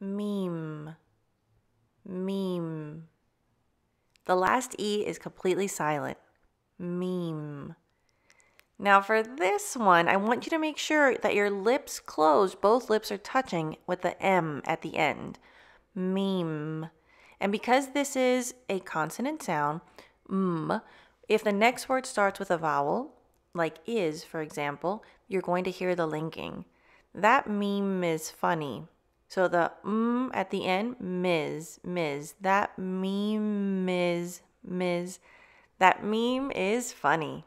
meme, meme. The last E is completely silent, meme. Now for this one, I want you to make sure that your lips close, both lips are touching with the M at the end, meme. And because this is a consonant sound, m. if the next word starts with a vowel, like is, for example, you're going to hear the linking. That meme is funny. So the mm at the end, Ms, Ms. That meme, Ms, Ms. That meme is funny.